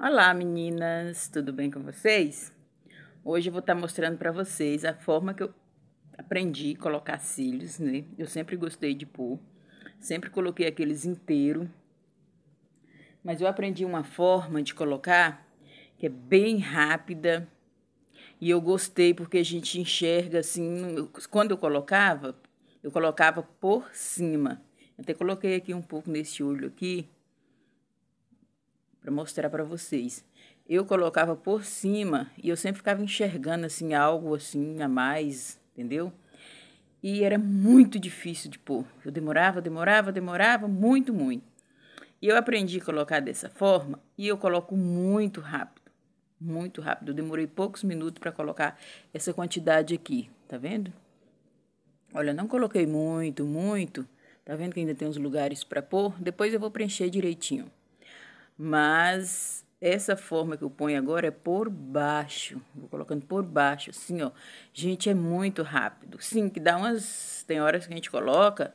Olá meninas, tudo bem com vocês? Hoje eu vou estar tá mostrando para vocês a forma que eu aprendi a colocar cílios, né? Eu sempre gostei de pôr, sempre coloquei aqueles inteiro, mas eu aprendi uma forma de colocar que é bem rápida e eu gostei porque a gente enxerga assim, quando eu colocava, eu colocava por cima. Até coloquei aqui um pouco nesse olho aqui, para mostrar para vocês. Eu colocava por cima e eu sempre ficava enxergando assim algo assim a mais, entendeu? E era muito difícil de pôr. Eu demorava, demorava, demorava muito, muito. E eu aprendi a colocar dessa forma e eu coloco muito rápido, muito rápido. Eu demorei poucos minutos para colocar essa quantidade aqui, tá vendo? Olha, não coloquei muito, muito. Tá vendo que ainda tem uns lugares para pôr? Depois eu vou preencher direitinho. Mas essa forma que eu ponho agora é por baixo. Vou colocando por baixo, assim, ó. Gente, é muito rápido. Sim, que dá umas. Tem horas que a gente coloca,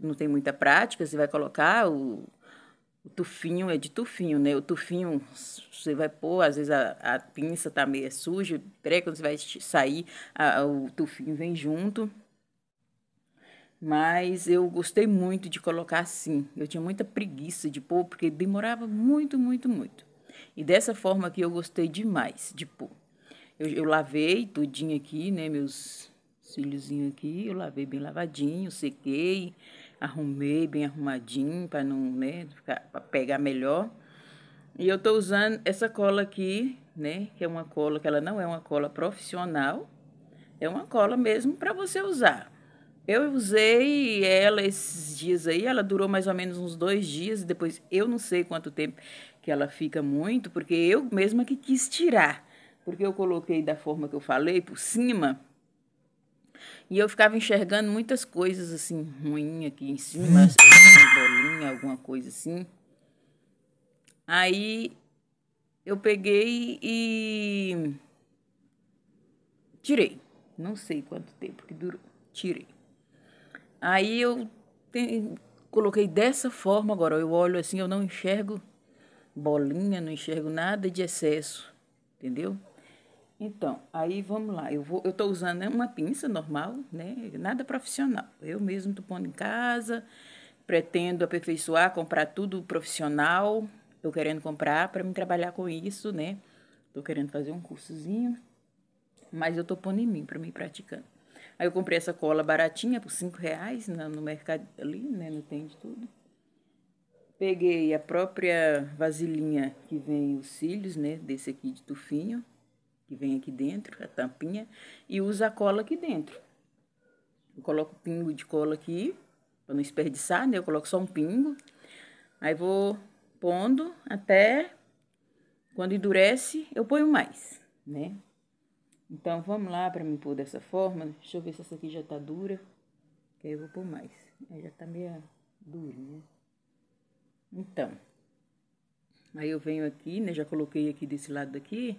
não tem muita prática, você vai colocar o, o tufinho, é de tufinho, né? O tufinho você vai pôr, às vezes a, a pinça tá meio suja, peraí, quando você vai sair, a, o tufinho vem junto mas eu gostei muito de colocar assim. Eu tinha muita preguiça de pôr, porque demorava muito, muito, muito. E dessa forma aqui eu gostei demais de pôr. Eu, eu lavei tudinho aqui, né, meus cíliozinhos aqui, eu lavei bem lavadinho, sequei, arrumei bem arrumadinho para não, né, para pegar melhor. E eu tô usando essa cola aqui, né, que é uma cola que ela não é uma cola profissional, é uma cola mesmo para você usar eu usei ela esses dias aí, ela durou mais ou menos uns dois dias, depois eu não sei quanto tempo que ela fica muito, porque eu mesma que quis tirar, porque eu coloquei da forma que eu falei por cima, e eu ficava enxergando muitas coisas assim, ruim aqui em cima, assim, bolinha, alguma coisa assim. Aí eu peguei e tirei. Não sei quanto tempo que durou. Tirei. Aí eu coloquei dessa forma agora. Eu olho assim, eu não enxergo bolinha, não enxergo nada de excesso, entendeu? Então, aí vamos lá. Eu vou, eu usando né, uma pinça normal, né? Nada profissional. Eu mesmo tô pondo em casa. Pretendo aperfeiçoar, comprar tudo profissional. Estou querendo comprar para me trabalhar com isso, né? Estou querendo fazer um cursozinho, mas eu estou pondo em mim para me praticando. Aí eu comprei essa cola baratinha por cinco reais no, no mercado ali, né? No tem de tudo. Peguei a própria vasilinha que vem os cílios, né? Desse aqui de tufinho, que vem aqui dentro, a tampinha, e uso a cola aqui dentro. Eu coloco um pingo de cola aqui, para não desperdiçar, né? Eu coloco só um pingo. Aí vou pondo até quando endurece, eu ponho mais, né? Então, vamos lá para me pôr dessa forma. Deixa eu ver se essa aqui já tá dura. Que aí eu vou pôr mais. aí já tá meio né? Então. Aí eu venho aqui, né? Já coloquei aqui desse lado daqui.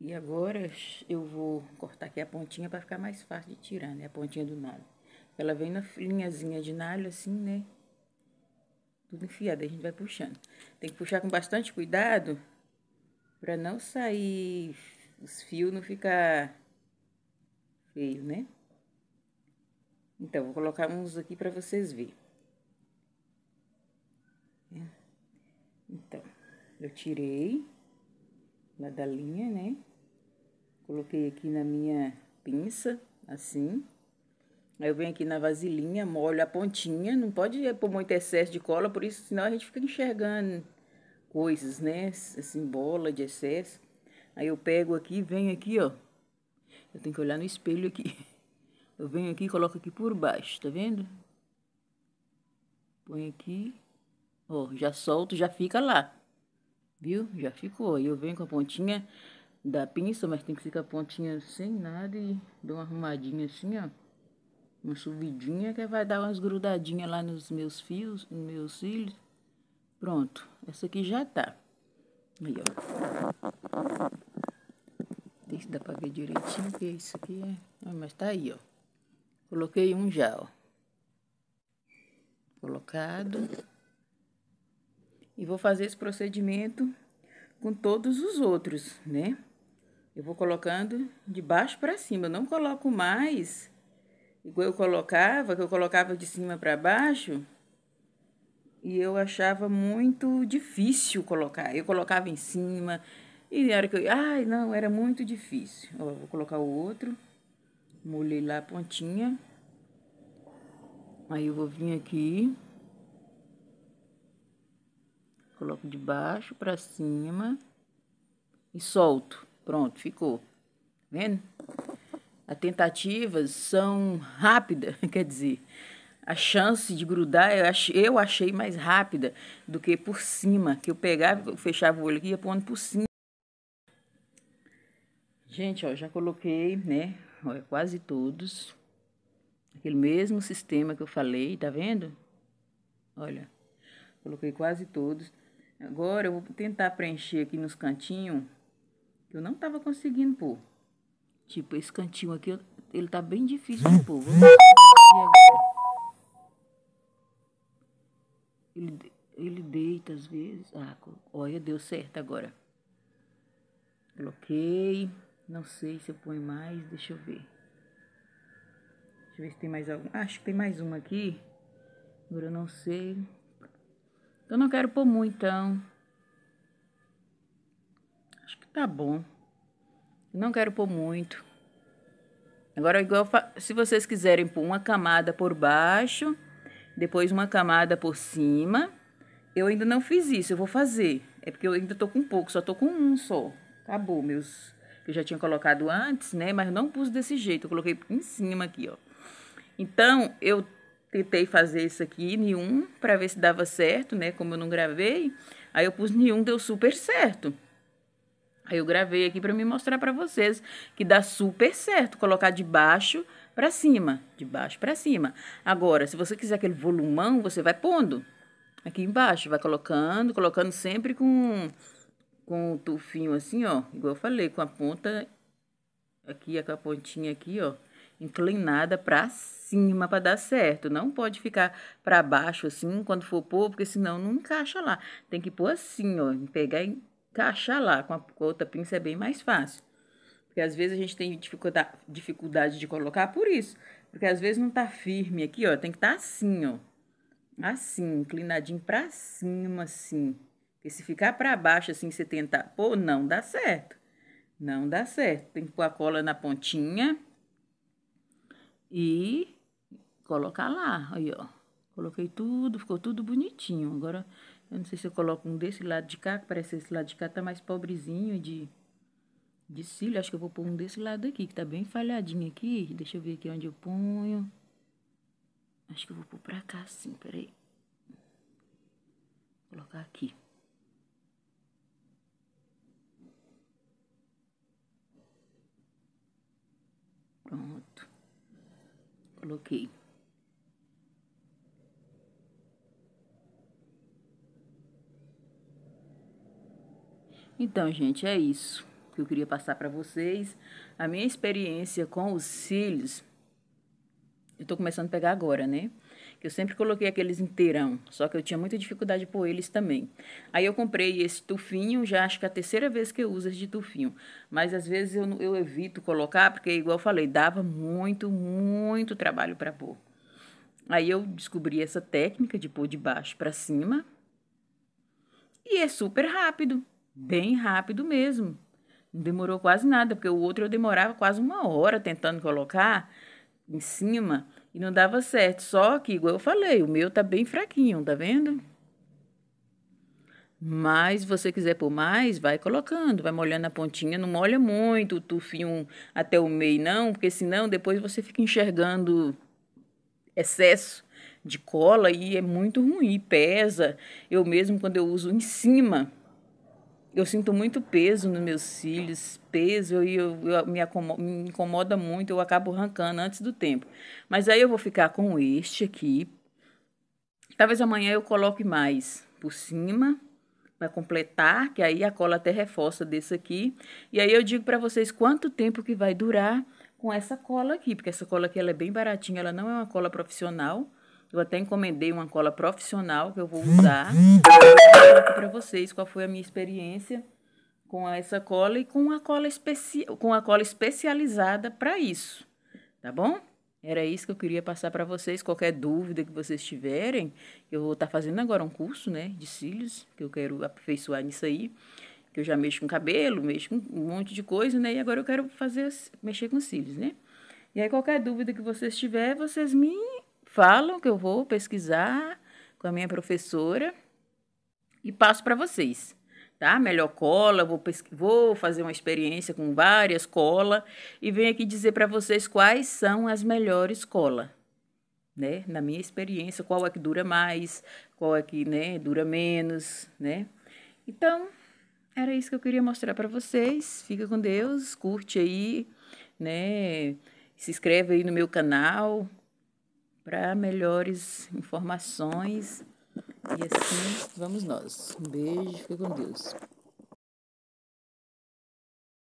E agora eu vou cortar aqui a pontinha para ficar mais fácil de tirar, né? A pontinha do nalho. Ela vem na linhazinha de nalho assim, né? Tudo enfiado, a gente vai puxando. Tem que puxar com bastante cuidado para não sair os fios não ficar feio, né? Então, vou colocar uns aqui para vocês verem. Então, eu tirei lá da linha, né? Coloquei aqui na minha pinça, assim. Aí eu venho aqui na vasilhinha, molho a pontinha. Não pode é pôr muito excesso de cola, por isso, senão a gente fica enxergando coisas, né? Assim, bola de excesso. Aí eu pego aqui, venho aqui, ó. Eu tenho que olhar no espelho aqui. Eu venho aqui e coloco aqui por baixo, tá vendo? Põe aqui. Ó, já solto, já fica lá. Viu? Já ficou. Aí eu venho com a pontinha da pinça, mas tem que ficar a pontinha sem nada e dou uma arrumadinha assim, ó. Uma subidinha que vai dar umas grudadinhas lá nos meus fios, nos meus cílios. Pronto, essa aqui já tá. Aí, ó sei se dá pra ver direitinho, é isso aqui é... Ah, mas tá aí, ó. Coloquei um já, ó. Colocado. E vou fazer esse procedimento com todos os outros, né? Eu vou colocando de baixo para cima, eu não coloco mais igual eu colocava, que eu colocava de cima para baixo, e eu achava muito difícil colocar. Eu colocava em cima, e na hora que eu. Ai, não, era muito difícil. Ó, vou colocar o outro. Molhei lá a pontinha. Aí eu vou vir aqui. Coloco de baixo pra cima. E solto. Pronto, ficou. Tá vendo? As tentativas são rápidas, quer dizer, a chance de grudar eu achei, eu achei mais rápida do que por cima, que eu pegava, eu fechava o olho aqui e ia pondo por cima. Gente, ó, já coloquei, né, Olha, quase todos. Aquele mesmo sistema que eu falei, tá vendo? Olha, coloquei quase todos. Agora eu vou tentar preencher aqui nos cantinhos que eu não tava conseguindo pôr. Tipo, esse cantinho aqui, ele tá bem difícil de pôr. Vamos Ele, ele deita às vezes. Ah, olha, deu certo agora. Coloquei. Não sei se eu ponho mais, deixa eu ver. Deixa eu ver se tem mais algum. Ah, acho que tem mais uma aqui. Agora eu não sei. Eu não quero pôr muito, então. Acho que tá bom. Eu não quero pôr muito. Agora, igual se vocês quiserem pôr uma camada por baixo, depois uma camada por cima. Eu ainda não fiz isso, eu vou fazer. É porque eu ainda tô com pouco, só tô com um só. Acabou meus que eu já tinha colocado antes, né? Mas não pus desse jeito, eu coloquei em cima aqui, ó. Então, eu tentei fazer isso aqui, nenhum, para ver se dava certo, né? Como eu não gravei, aí eu pus nenhum, deu super certo. Aí eu gravei aqui para me mostrar para vocês que dá super certo colocar de baixo para cima, de baixo para cima. Agora, se você quiser aquele volumão, você vai pondo aqui embaixo, vai colocando, colocando sempre com com o tufinho assim, ó, igual eu falei, com a ponta aqui, com a pontinha aqui, ó, inclinada para cima para dar certo. Não pode ficar para baixo assim quando for pôr, porque senão não encaixa lá. Tem que pôr assim, ó, pegar e encaixar lá. Com a, outra pinça é bem mais fácil. Porque às vezes a gente tem dificuldade, de colocar por isso. Porque às vezes não tá firme aqui, ó, tem que estar tá assim, ó. Assim, inclinadinho para cima, assim. Porque se ficar para baixo assim, você tentar, pô, não dá certo. Não dá certo. Tem que pôr a cola na pontinha e colocar lá. Aí, ó. Coloquei tudo, ficou tudo bonitinho. Agora, eu não sei se eu coloco um desse lado de cá, que parece que esse lado de cá tá mais pobrezinho de, de cílio. Acho que eu vou pôr um desse lado aqui, que tá bem falhadinho aqui. Deixa eu ver aqui onde eu ponho. Acho que eu vou pôr pra cá, sim, peraí. Vou colocar aqui. coloquei. Então, gente, é isso que eu queria passar para vocês. A minha experiência com os cílios eu estou começando a pegar agora, né? Eu sempre coloquei aqueles inteirão, só que eu tinha muita dificuldade por eles também. Aí eu comprei esse tufinho, já acho que é a terceira vez que eu uso esse de tufinho. Mas às vezes eu, eu evito colocar, porque igual eu falei, dava muito, muito trabalho para pôr. Aí eu descobri essa técnica de pôr de baixo para cima. E é super rápido, bem rápido mesmo. Não demorou quase nada, porque o outro eu demorava quase uma hora tentando colocar em cima e não dava certo. Só que, igual eu falei, o meu tá bem fraquinho, tá vendo? Mas se você quiser por mais, vai colocando, vai molhando a pontinha, não molha muito o tufinho até o meio, não, porque senão depois você fica enxergando excesso de cola e é muito ruim, pesa. Eu mesmo, quando eu uso em cima, eu sinto muito peso nos meus cílios, peso, e eu, eu, me, me incomoda muito, eu acabo arrancando antes do tempo. Mas aí eu vou ficar com este aqui. Talvez amanhã eu coloque mais por cima, para completar, que aí a cola até reforça desse aqui. E aí eu digo para vocês quanto tempo que vai durar com essa cola aqui, porque essa cola aqui ela é bem baratinha, ela não é uma cola profissional. Eu até encomendei uma cola profissional que eu vou usar. para vocês qual foi a minha experiência com essa cola e com a cola, especi com a cola especializada para isso, tá bom? Era isso que eu queria passar para vocês. Qualquer dúvida que vocês tiverem, eu vou estar tá fazendo agora um curso, né, de cílios, que eu quero aperfeiçoar nisso aí. Que eu já mexo com cabelo, mexo com um monte de coisa, né? E agora eu quero fazer mexer com cílios, né? E aí qualquer dúvida que vocês tiverem, vocês me falam que eu vou pesquisar com a minha professora e passo para vocês. Tá? Melhor cola, vou, vou fazer uma experiência com várias colas e venho aqui dizer para vocês quais são as melhores colas. Né? Na minha experiência, qual é que dura mais, qual é que né, dura menos, né? Então, era isso que eu queria mostrar para vocês. Fica com Deus, curte aí, né? Se inscreve aí no meu canal, para melhores informações. E assim vamos nós. Um beijo, fique com Deus.